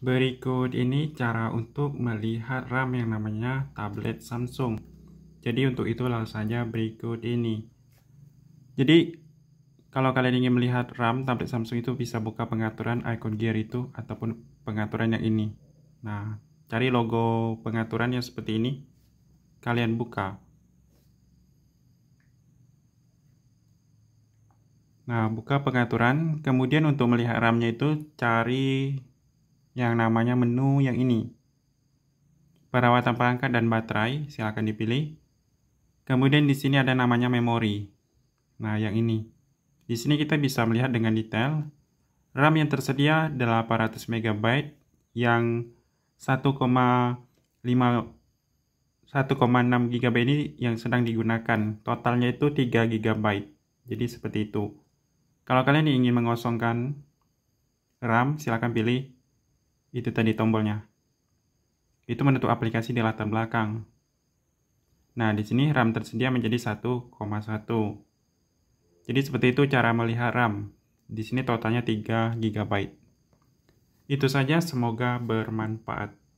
Berikut ini cara untuk melihat RAM yang namanya tablet Samsung. Jadi untuk itu langsung saja berikut ini. Jadi kalau kalian ingin melihat RAM tablet Samsung itu bisa buka pengaturan icon gear itu ataupun pengaturan yang ini. Nah, cari logo pengaturan yang seperti ini. Kalian buka. Nah, buka pengaturan. Kemudian untuk melihat RAM-nya itu cari yang namanya menu yang ini. Perawatan perangkat dan baterai, silakan dipilih. Kemudian di sini ada namanya memori. Nah, yang ini. Di sini kita bisa melihat dengan detail RAM yang tersedia 800 MB yang 1,5 1,6 GB ini yang sedang digunakan. Totalnya itu 3 GB. Jadi seperti itu. Kalau kalian ingin mengosongkan RAM, silakan pilih itu tadi tombolnya. Itu menutup aplikasi di latar belakang. Nah, di sini RAM tersedia menjadi 1,1. Jadi seperti itu cara melihat RAM. Di sini totalnya 3 GB. Itu saja, semoga bermanfaat.